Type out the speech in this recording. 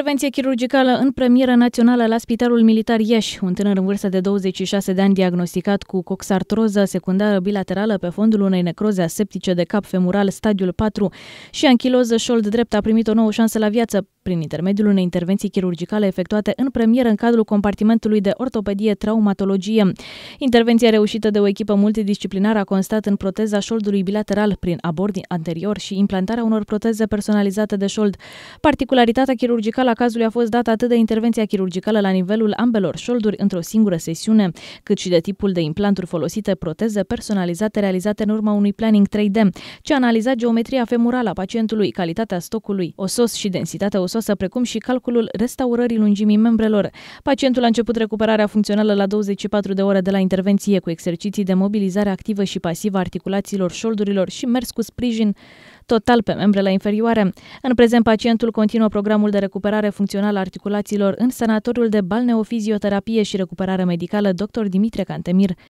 Intervenție chirurgicală în premieră națională la Spitalul Militar Iași. Un tânăr în vârstă de 26 de ani diagnosticat cu coxartroză secundară bilaterală pe fondul unei necroze aseptice de cap femural stadiul 4 și anchiloză șold drept a primit o nouă șansă la viață prin intermediul unei intervenții chirurgicale efectuate în premieră în cadrul compartimentului de ortopedie-traumatologie. Intervenția reușită de o echipă multidisciplinară a constat în proteza șoldului bilateral prin abord anterior și implantarea unor proteze personalizate de șold. Particularitatea chirurgicală la cazului a fost dată atât de intervenția chirurgicală la nivelul ambelor șolduri într-o singură sesiune, cât și de tipul de implanturi folosite, proteze personalizate realizate în urma unui planning 3D, ce analiza geometria femurală a pacientului, calitatea stocului osos și densitatea ososă, precum și calculul restaurării lungimii membrelor. Pacientul a început recuperarea funcțională la 24 de ore de la intervenție cu exerciții de mobilizare activă și pasivă a articulațiilor șoldurilor și mers cu sprijin total pe membrele inferioare. În prezent, pacientul continuă programul de recuperare recuperare funcțională a articulațiilor în Sanatoriul de Balneofizioterapie și Recuperare Medicală Dr. Dimitrie Cantemir